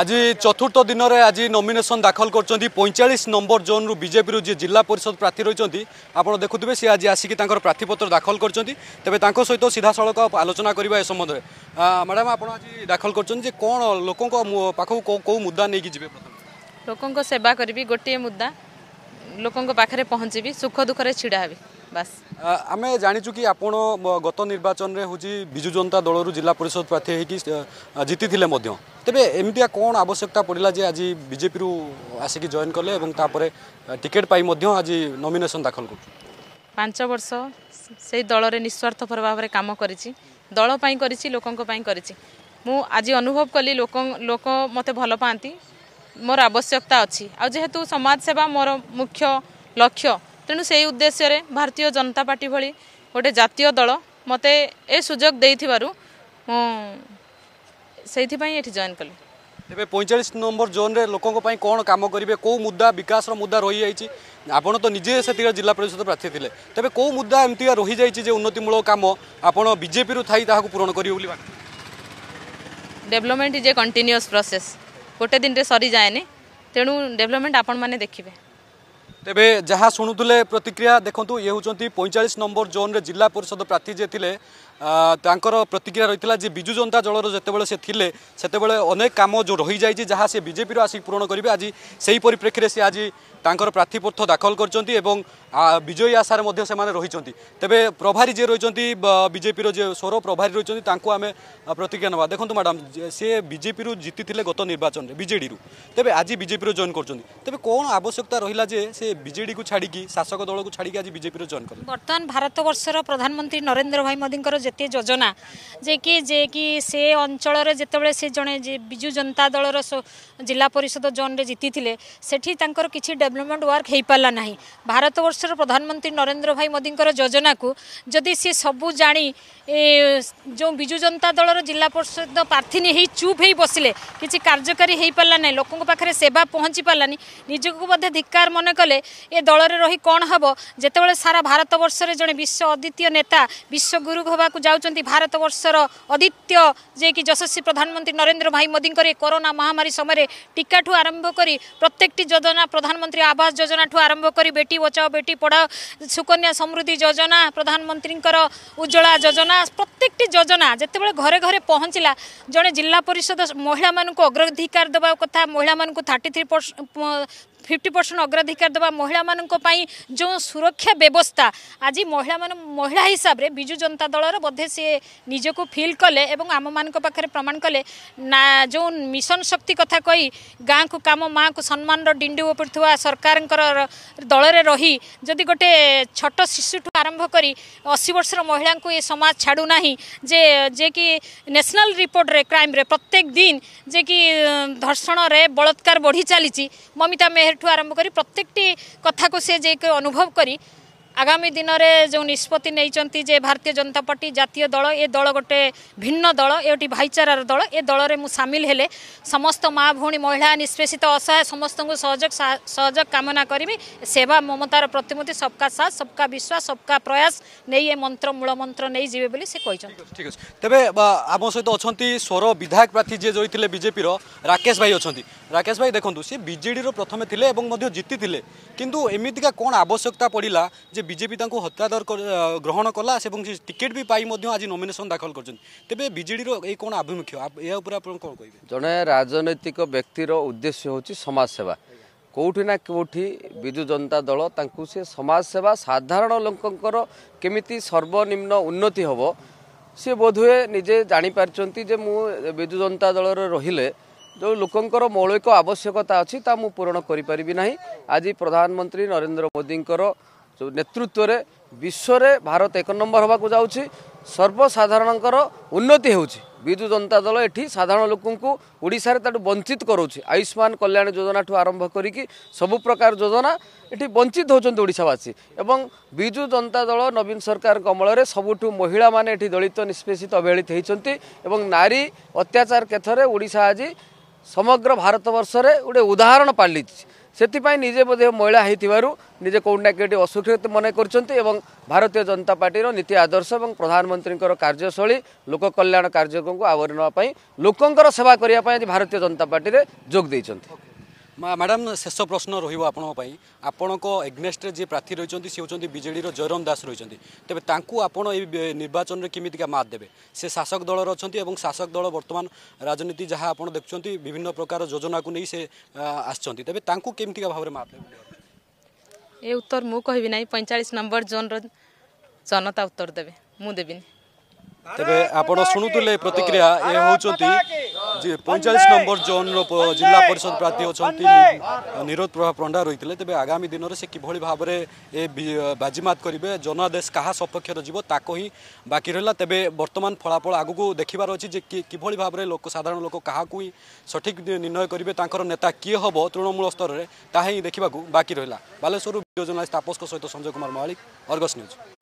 আজি চতুর্থ দিনরে আজি নমিনেসন দাখল করছেন পঁয়চাশ নম্বর জোন্রু বিজেপি যে জেলা পরিষদ প্রার্থী রয়েছেন আপনার দেখুবে সি আজ আসিকি তাঁর প্রার্থীপত্র দাখল করছেন তবে তাঁর সহ সিধাসলখ আলোচনা করা এ সম্বন্ধে ম্যাডাম আপনার আজ দাখল করছেন যে কোণ লোক পাখু কেউ মুদা নিয়ে যাবে লোক সেবা করবি গোটিয়ে মুদা লোক পাখে পৌঁছবি সুখ দুঃখে ছিড়া হবি ବାସ୍ ଆମେ ଜାଣିଛୁ କି ଆପଣ ଗତ ନିର୍ବାଚନରେ ହେଉଛି ବିଜୁ ଜନତା ଦଳରୁ ଜିଲ୍ଲା ପରିଷଦ ପ୍ରାର୍ଥୀ ହେଇକି ଜିତିଥିଲେ ମଧ୍ୟ ତେବେ ଏମିତିଆ କ'ଣ ଆବଶ୍ୟକତା ପଡ଼ିଲା ଯେ ଆଜି ବିଜେପିରୁ ଆସିକି ଜଏନ୍ କଲେ ଏବଂ ତାପରେ ଟିକେଟ୍ ପାଇ ମଧ୍ୟ ଆଜି ନମିନେସନ୍ ଦାଖଲ କରୁଛୁ ପାଞ୍ଚ ବର୍ଷ ସେଇ ଦଳରେ ନିଃସ୍ୱାର୍ଥପର ଭାବରେ କାମ କରିଛି ଦଳ ପାଇଁ କରିଛି ଲୋକଙ୍କ ପାଇଁ କରିଛି ମୁଁ ଆଜି ଅନୁଭବ କଲି ଲୋକ ଲୋକ ମୋତେ ଭଲ ପାଆନ୍ତି ମୋର ଆବଶ୍ୟକତା ଅଛି ଆଉ ଯେହେତୁ ସମାଜସେବା ମୋର ମୁଖ୍ୟ ଲକ୍ଷ୍ୟ ତେଣୁ ସେହି ଉଦ୍ଦେଶ୍ୟରେ ଭାରତୀୟ ଜନତା ପାର୍ଟି ଭଳି ଗୋଟେ ଜାତୀୟ ଦଳ ମୋତେ ଏ ସୁଯୋଗ ଦେଇଥିବାରୁ ମୁଁ ସେଇଥିପାଇଁ ଏଠି ଜଏନ୍ କଲି ତେବେ ପଇଁଚାଳିଶ ନମ୍ବର ଜୋନ୍ରେ ଲୋକଙ୍କ ପାଇଁ କ'ଣ କାମ କରିବେ କେଉଁ ମୁଦ୍ଦା ବିକାଶର ମୁଦ୍ଦା ରହିଯାଇଛି ଆପଣ ତ ନିଜେ ସେତିକି ଜିଲ୍ଲା ପରିଷଦ ପ୍ରାର୍ଥୀ ଥିଲେ ତେବେ କେଉଁ ମୁଦ୍ଦା ଏମିତିକା ରହିଯାଇଛି ଯେ ଉନ୍ନତିମୂଳକ କାମ ଆପଣ ବିଜେପିରୁ ଥାଇ ତାହାକୁ ପୂରଣ କରିବେ ବୋଲି development is a continuous process ଗୋଟେ ଦିନରେ ସରିଯାଏନି ତେଣୁ ଡେଭଲପମେଣ୍ଟ ଆପଣମାନେ ଦେଖିବେ ତେବେ ଯାହା ଶୁଣୁଥିଲେ ପ୍ରତିକ୍ରିୟା ଦେଖନ୍ତୁ ଇଏ ହେଉଛନ୍ତି ପଇଁଚାଳିଶ ନମ୍ବର ଜୋନ୍ରେ ଜିଲ୍ଲା ପରିଷଦ ପ୍ରାର୍ଥୀ ଯିଏ ଥିଲେ ତାଙ୍କର ପ୍ରତିକ୍ରିୟା ରହିଥିଲା ଯେ ବିଜୁ ଜନତା ଦଳର ଯେତେବେଳେ ସେ ଥିଲେ ସେତେବେଳେ ଅନେକ କାମ ଯେଉଁ ରହିଯାଇଛି ଯାହା ସେ ବିଜେପିରୁ ଆସିକି ପୂରଣ କରିବେ ଆଜି ସେହି ପରିପ୍ରେକ୍ଷୀରେ ସେ ଆଜି ତାଙ୍କର ପ୍ରାର୍ଥୀପତ୍ର ଦାଖଲ କରିଛନ୍ତି ଏବଂ ବିଜୟୀ ଆଶାରେ ମଧ୍ୟ ସେମାନେ ରହିଛନ୍ତି ତେବେ ପ୍ରଭାରୀ ଯିଏ ରହିଛନ୍ତି ବିଜେପିର ଯିଏ ସ୍ୱର ପ୍ରଭାରୀ ରହିଛନ୍ତି ତାଙ୍କୁ ଆମେ ପ୍ରତିକ୍ରିୟା ନେବା ଦେଖନ୍ତୁ ମ୍ୟାଡ଼ାମ୍ ସେ ବିଜେପିରୁ ଜିତିଥିଲେ ଗତ ନିର୍ବାଚନରେ ବିଜେଡ଼ିରୁ ତେବେ ଆଜି ବିଜେପିରୁ ଜଏନ୍ କରୁଛନ୍ତି ତେବେ କ'ଣ ଆବଶ୍ୟକତା ରହିଲା ଯେ ସେ ବିଜେଡ଼ିକୁ ଛାଡ଼ିକି ଶାସକ ଦଳକୁ ଛାଡ଼ିକି ଆଜି ବିଜେପିରୁ ଜଏନ୍ କଲେ ବର୍ତ୍ତମାନ ଭାରତବର୍ଷର ପ୍ରଧାନମନ୍ତ୍ରୀ ନରେନ୍ଦ୍ର ଭାଇ ମୋଦିଙ୍କର ଜାତୀୟ ଯୋଜନା ଯେ କି ଯେ କି ସେ ଅଞ୍ଚଳରେ ଯେତେବେଳେ ସେ ଜଣେ ବିଜୁ ଜନତା ଦଳର ଜିଲ୍ଲା ପରିଷଦ ଜୋନ୍ରେ ଜିତିଥିଲେ ସେଠି ତାଙ୍କର କିଛି ଡେଭଲପମେଣ୍ଟ ୱାର୍କ ହୋଇପାରିଲା ନାହିଁ ଭାରତବର୍ଷର ପ୍ରଧାନମନ୍ତ୍ରୀ ନରେନ୍ଦ୍ର ଭାଇ ମୋଦିଙ୍କର ଯୋଜନାକୁ ଯଦି ସେ ସବୁ ଜାଣି ଯେଉଁ ବିଜୁ ଜନତା ଦଳର ଜିଲ୍ଲା ପରିଷଦ ପ୍ରାର୍ଥିନୀ ହେଇ ଚୁପ୍ ହେଇ ବସିଲେ କିଛି କାର୍ଯ୍ୟକାରୀ ହୋଇପାରିଲା ନାହିଁ ଲୋକଙ୍କ ପାଖରେ ସେବା ପହଞ୍ଚି ପାରିଲାନି ନିଜକୁ ମଧ୍ୟ ଧିକ୍କାର ମନେ କଲେ ଏ ଦଳରେ ରହି କ'ଣ ହେବ ଯେତେବେଳେ ସାରା ଭାରତବର୍ଷରେ ଜଣେ ବିଶ୍ୱ ଅଦ୍ୱିତୀୟ ନେତା ବିଶ୍ୱଗୁରୁ ହେବାକୁ ଦେଖିବାକୁ ଯାଉଛନ୍ତି ଭାରତବର୍ଷର ଅଦିତ୍ୟ ଯିଏକି ଯଶସ୍ୱୀ ପ୍ରଧାନମନ୍ତ୍ରୀ ନରେନ୍ଦ୍ର ଭାଇ ମୋଦିଙ୍କର କରୋନା ମହାମାରୀ ସମୟରେ ଟିକାଠୁ ଆରମ୍ଭ କରି ପ୍ରତ୍ୟେକଟି ଯୋଜନା ପ୍ରଧାନମନ୍ତ୍ରୀ ଆବାସ ଯୋଜନାଠୁ ଆରମ୍ଭ କରି ବେଟି ବଚାଓ ବେଟି ପଢ଼ାଓ ସୁକନ୍ୟା ସମୃଦ୍ଧି ଯୋଜନା ପ୍ରଧାନମନ୍ତ୍ରୀଙ୍କର ଉଜ୍ଜଳା ଯୋଜନା ପ୍ରତ୍ୟେକଟି ଯୋଜନା ଯେତେବେଳେ ଘରେ ଘରେ ପହଞ୍ଚିଲା ଜଣେ ଜିଲ୍ଲା ପରିଷଦ ମହିଳାମାନଙ୍କୁ ଅଗ୍ରାଧିକାର ଦେବା କଥା ମହିଳାମାନଙ୍କୁ ଥାର୍ଟି ଥ୍ରୀ ফিফটি পরসেন্ট অগ্রাধিকার দেওয়া মহিলা পাই যে সুরক্ষা ব্যবস্থা আজ মহিলা মহিলা হিসাবে বিজু জনতা দলর বোধে সি নিজকে ফিল কলে এবং আম পাখে প্রমাণ কলে না যে মিশন শক্তি কথা কই গাঁকু কাম মা'କୁ ସମ୍ମାନର ଡିଣ୍ଡି ଉପରେ ଥିବା ସରକାରଙ୍କର ଦଳରେ ରହି ଯଦି ଗୋଟେ ଛୋଟ ଶିଶୁଠୁ ଆରମ୍ଭ କରି ଅଶୀ ବର୍ଷର ମହିଳାଙ୍କୁ ଏ ସମାଜ ଛାଡ଼ୁନାହିଁ ଯେ ଯିଏକି ନ୍ୟାସନାଲ୍ ରିପୋର୍ଟରେ କ୍ରାଇମ୍ରେ ପ୍ରତ୍ୟେକ ଦିନ ଯିଏକି ଧର୍ଷଣରେ ବଳାତ୍କାର ବଢ଼ି ଚାଲିଛି ମମିତା ମେହର ଠୁ ଆରମ୍ଭ କରି ପ୍ରତ୍ୟେକଟି କଥାକୁ ସେ ଯେ ଅନୁଭବ କରି আগামী দিনরে যে নিষ্পতি নিয়েছেন যে ভারতীয় জনতা পার্টি জাতীয় দল এ দল গোটে ভিন্ন দল এটি ভাইচারার দল এ দলরে মু সামিল হলে সমস্ত মা ভী মহিলা নিষ্পেষিত অসহায় সমস্ত সহযোগ সহযোগ কামনা করবি সেবা মমতার প্রতিমূর্তি সবকা সাথ সবকা বিশ্বাস সবকা প্রয়াস নেই এ মন্ত্র মূলমন্ত্র নেই যাবে বলে সে কইছেন ঠিক আছে তবে আম সহিত অনেক স্বর বিধায়ক প্রার্থী যে জয়িলে বিজেপির রাকেশ ভাই অনেক রাকেশ ভাই দেখুন সে বিজেডির প্রথমে লে এবং জিতি লে কিন্তু এমিতিকা কোণ আবশ্যকতা পড়া যে ବିଜେପି ତାଙ୍କୁ ହତ୍ୟାଦର ଗ୍ରହଣ କଲା ଏବଂ ସେ ଟିକେଟ୍ ବି ପାଇ ମଧ୍ୟ ଆଜି ନୋମିନେସନ୍ ଦାଖଲ କରିଛନ୍ତି ତେବେ ବିଜେଡ଼ିର ଏଇ କ'ଣ ଆଭିମୁଖ୍ୟ ଏହା ଉପରେ ଆପଣ କ'ଣ କହିବେ ଜଣେ ରାଜନୈତିକ ବ୍ୟକ୍ତିର ଉଦ୍ଦେଶ୍ୟ ହେଉଛି ସମାଜସେବା କେଉଁଠି ନା କେଉଁଠି ବିଜୁ ଜନତା ଦଳ ତାଙ୍କୁ ସେ ସମାଜସେବା ସାଧାରଣ ଲୋକଙ୍କର କେମିତି ସର୍ବନିମ୍ନ ଉନ୍ନତି ହେବ ସିଏ ବୋଧହୁଏ ନିଜେ ଜାଣିପାରିଛନ୍ତି ଯେ ମୁଁ ବିଜୁ ଜନତା ଦଳରେ ରହିଲେ ଯେଉଁ ଲୋକଙ୍କର ମୌଳିକ ଆବଶ୍ୟକତା ଅଛି ତାହା ମୁଁ ପୂରଣ କରିପାରିବି ନାହିଁ ଆଜି ପ୍ରଧାନମନ୍ତ୍ରୀ ନରେନ୍ଦ୍ର ମୋଦିଙ୍କର ଯେଉଁ ନେତୃତ୍ୱରେ ବିଶ୍ୱରେ ଭାରତ ଏକ ନମ୍ବର ହେବାକୁ ଯାଉଛି ସର୍ବସାଧାରଣଙ୍କର ଉନ୍ନତି ହେଉଛି ବିଜୁ ଜନତା ଦଳ ଏଠି ସାଧାରଣ ଲୋକଙ୍କୁ ଓଡ଼ିଶାରେ ତାଠୁ ବଞ୍ଚିତ କରାଉଛି ଆୟୁଷ୍ମାନ କଲ୍ୟାଣ ଯୋଜନାଠୁ ଆରମ୍ଭ କରିକି ସବୁ ପ୍ରକାର ଯୋଜନା ଏଠି ବଞ୍ଚିତ ହେଉଛନ୍ତି ଓଡ଼ିଶାବାସୀ ଏବଂ ବିଜୁ ଜନତା ଦଳ ନବୀନ ସରକାରଙ୍କ ଅମଳରେ ସବୁଠୁ ମହିଳାମାନେ ଏଠି ଦଳିତ ନିଷ୍ପେଷିତ ଅବହେଳିତ ହୋଇଛନ୍ତି ଏବଂ ନାରୀ ଅତ୍ୟାଚାର କ୍ଷେତ୍ରରେ ଓଡ଼ିଶା ଆଜି ସମଗ୍ର ଭାରତବର୍ଷରେ ଗୋଟେ ଉଦାହରଣ ପାଲିଛି ସେଥିପାଇଁ ନିଜେ ବୋଧେ ମହିଳା ହୋଇଥିବାରୁ ନିଜେ କେଉଁଠି ନା କେଉଁଠି ଅସୁରକ୍ଷିତ ମନେ କରୁଛନ୍ତି ଏବଂ ଭାରତୀୟ ଜନତା ପାର୍ଟିର ନୀତି ଆଦର୍ଶ ଏବଂ ପ୍ରଧାନମନ୍ତ୍ରୀଙ୍କର କାର୍ଯ୍ୟଶୈଳୀ ଲୋକ କଲ୍ୟାଣ କାର୍ଯ୍ୟକ୍ରମକୁ ଆବରି ନେବା ପାଇଁ ଲୋକଙ୍କର ସେବା କରିବା ପାଇଁ ଆଜି ଭାରତୀୟ ଜନତା ପାର୍ଟିରେ ଯୋଗ ଦେଇଛନ୍ତି ম্যাডাম শেষ প্রশ্ন রহব আপনার আপনার এগনেস্টে যে প্রার্থী রয়েছেন সে হচ্ছেন বিজেডির জয়রাম দাস রয়েছেন তবে তাঁকু আপনার এই নির্বাচনের কমিটিকা মাত দেবে সে শাসক দলর অনেক এবং শাসক দল বর্তমান রাজনীতি যা আপনার দেখুম বিভিন্ন প্রকার যোজনা নিয়ে সে আসছেন তবে তাঁকু কমিটিকা ভাবে মাত দেবে এ উত্তর মু কহবি না পঁয়চাশ নম্বর জোনর জনতা উত্তর দেবে মু দেবিনি তবে আপনার শুণুলে প্রতিক্রিয়া এ হচ্ছেন ପଇଁଚାଳିଶ ନମ୍ବର ଜୋନ୍ର ଜିଲ୍ଲା ପରିଷଦ ପ୍ରାର୍ଥୀ ଅଛନ୍ତି ନିରୋଦ ପ୍ରଭା ପଣ୍ଡା ରହିଥିଲେ ତେବେ ଆଗାମୀ ଦିନରେ ସେ କିଭଳି ଭାବରେ ଏ ବାଜିମାତ କରିବେ ଜନାଦେଶ କାହା ସପକ୍ଷରେ ଯିବ ତାକୁ ହିଁ ବାକି ରହିଲା ତେବେ ବର୍ତ୍ତମାନ ଫଳାଫଳ ଆଗକୁ ଦେଖିବାର ଅଛି ଯେ କିଭଳି ଭାବରେ ଲୋକ ସାଧାରଣ ଲୋକ କାହାକୁ ହିଁ ସଠିକ୍ ନିର୍ଣ୍ଣୟ କରିବେ ତାଙ୍କର ନେତା କିଏ ହେବ ତୃଣମୂଳ ସ୍ତରରେ ତାହା ହିଁ ଦେଖିବାକୁ ବାକି ରହିଲା ବାଲେଶ୍ୱରରୁ ଭିଡ଼ିଓ ଜର୍ଣ୍ଣାଲିଷ୍ଟ ତାପସଙ୍କ ସହିତ ସଞ୍ଜୟ କୁମାର ମହାଳିକ ଅର୍ଗସ୍ ନ୍ୟୁଜ୍